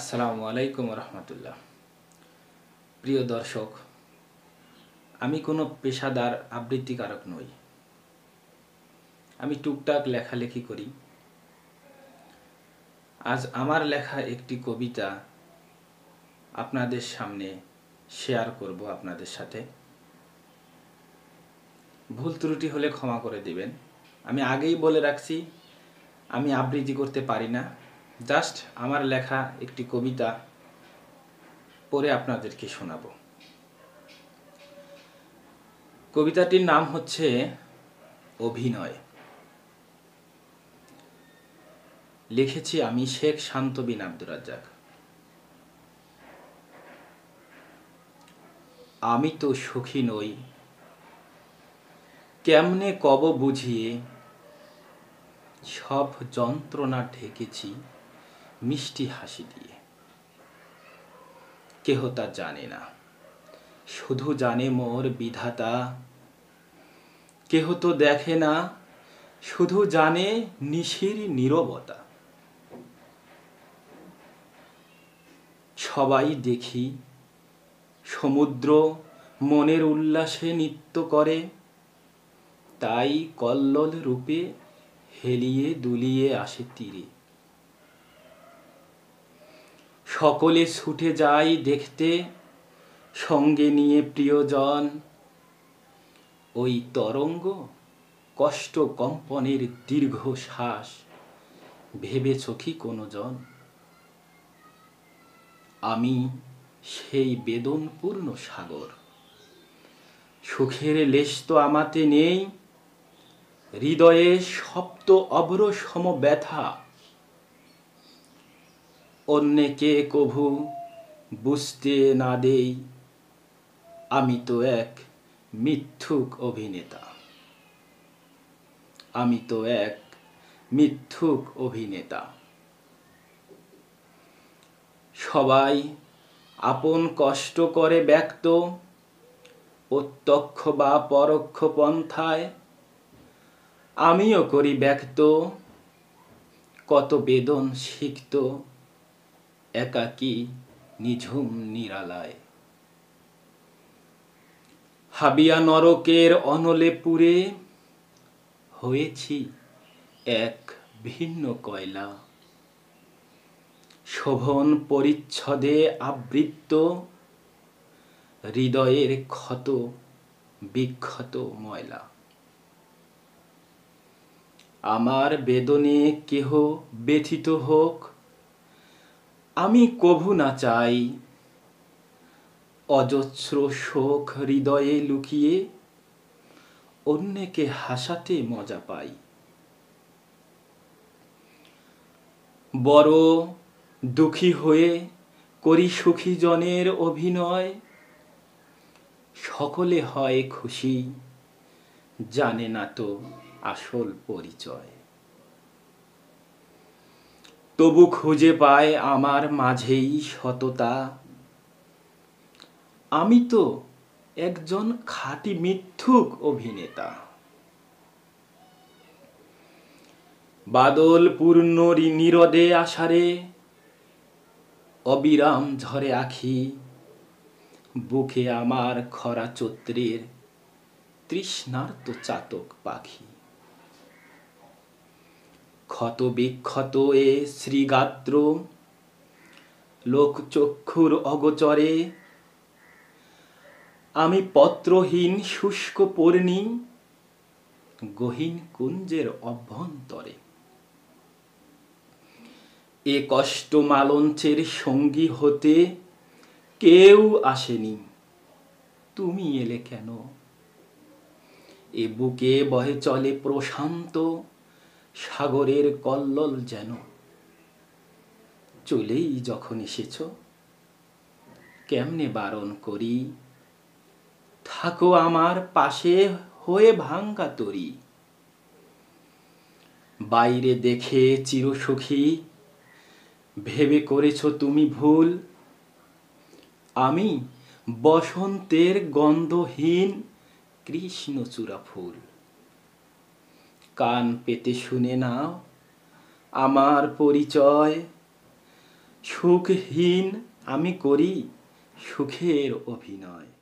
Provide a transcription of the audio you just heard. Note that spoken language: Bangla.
আসসালামু আলাইকুম রহমতুল্লাহ প্রিয় দর্শক আমি কোনো পেশাদার আবৃত্তিকারক নই আমি টুকটাক লেখালেখি করি আজ আমার লেখা একটি কবিতা আপনাদের সামনে শেয়ার করব আপনাদের সাথে ভুল ত্রুটি হলে ক্ষমা করে দিবেন আমি আগেই বলে রাখছি আমি আবৃত্তি করতে পারি না জাস্ট আমার লেখা একটি কবিতা পড়ে আপনাদেরকে শোনাব কবিতাটির নাম হচ্ছে অভিনয় লিখেছি আমি শেখ শান্ত বিন আব্দুর রাজ্জাক আমি তো সুখী নই কেমনে কব বুঝিয়ে সব যন্ত্রণা ঢেকেছি মিষ্টি হাসি দিয়ে কেহ তা জানে না শুধু জানে মোর বিধাতা কেহ তো দেখে না শুধু জানে নিশির নিরবতা সবাই দেখি সমুদ্র মনের উল্লাসে নৃত্য করে তাই কল্লল রূপে হেলিয়ে দুলিয়ে আসে তীরে সকলে ছুটে যাই দেখতে সঙ্গে নিয়ে প্রিয়জন ওই তরঙ্গ কষ্ট কম্পনের শ্বাস ভেবেছ কি কোনো জন আমি সেই বেদনপূর্ণ সাগর সুখের লেশ তো আমাতে নেই হৃদয়ে সপ্ত অব্রসম সম ব্যথা অন্যকে কভু বুঝতে না দেই আমি তো এক মিথ্যুক অভিনেতা আমি তো এক মিথ্যুক অভিনেতা সবাই আপন কষ্ট করে ব্যক্ত প্রত্যক্ষ বা পরোক্ষ পন্থায় আমিও করি ব্যক্ত কত বেদন শিখত একাকী নিঝুম নিরালায় হাবিয়া নরকের অনলে পুরে হয়েছি এক ভিন্ন কয়লা শোভন পরিচ্ছদে আবৃত্ত হৃদয়ের ক্ষত বিক্ষত ময়লা আমার বেদনে কেহ ব্যথিত হোক আমি কভু না চাই অজস্র শোক হৃদয়ে লুকিয়ে অন্যকে হাসাতে মজা পাই বড় দুঃখী হয়ে করি সুখী জনের অভিনয় সকলে হয় খুশি জানে না তো আসল পরিচয় তবু খুঁজে পায় আমার মাঝেই সততা আমি তো একজন খাঁটি মিথ্যুক অভিনেতা বাদল পূর্ণ নিরদে আষাঢ়ে অবিরাম ঝরে আখি বুকে আমার খরা চত্রের তৃষ্ণার্ত চাতক পাখি ক্ষত বিক্ষত এ শ্রীগাত্র লোকচক্ষুর অগচরে আমি পত্রহীন শুষ্ক পর্ণি গহীন কুঞ্জের অভ্যন্তরে এ কষ্ট মালঞ্চের সঙ্গী হতে কেউ আসেনি তুমি এলে কেন এ বুকে বহে চলে প্রশান্ত সাগরের কল্লল যেন চলেই যখন এসেছ কেমনে বারণ করি থাকো আমার পাশে হয়ে ভাঙ্গা তরি বাইরে দেখে চিরসুখী ভেবে করেছ তুমি ভুল আমি বসন্তের গন্ধহীন কৃষ্ণচূড়া ফুল কান পেতে শুনে নাও আমার পরিচয় সুখহীন আমি করি সুখের অভিনয়